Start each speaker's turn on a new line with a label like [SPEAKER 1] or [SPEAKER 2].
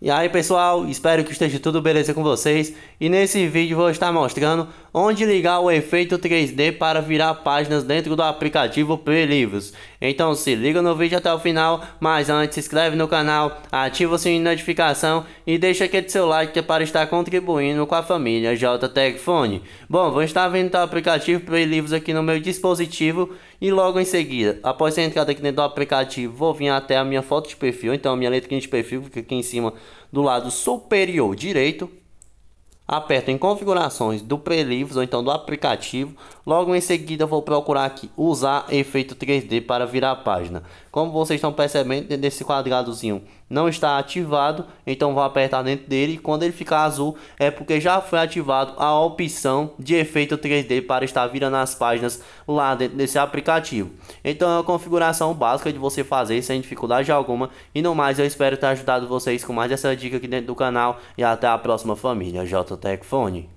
[SPEAKER 1] E aí pessoal, espero que esteja tudo beleza com vocês e nesse vídeo vou estar mostrando onde ligar o efeito 3D para virar páginas dentro do aplicativo Livros. Então se liga no vídeo até o final, mas antes se inscreve no canal, ativa o sininho de notificação e deixa aquele seu like é para estar contribuindo com a família JTEC Fone. Bom, vou estar vendo o aplicativo Livros aqui no meu dispositivo e logo em seguida, após a entrada aqui dentro do aplicativo, vou vir até a minha foto de perfil, então a minha letra de perfil fica aqui em cima do lado superior direito aperto em configurações do Prelivros ou então do aplicativo. Logo em seguida vou procurar aqui usar efeito 3D para virar a página. Como vocês estão percebendo, desse quadradozinho não está ativado, então vou apertar dentro dele e quando ele ficar azul é porque já foi ativado a opção de efeito 3D para estar virando as páginas lá dentro desse aplicativo. Então é uma configuração básica de você fazer sem dificuldade alguma e no mais eu espero ter ajudado vocês com mais essa dica aqui dentro do canal e até a próxima família. J Tecfone.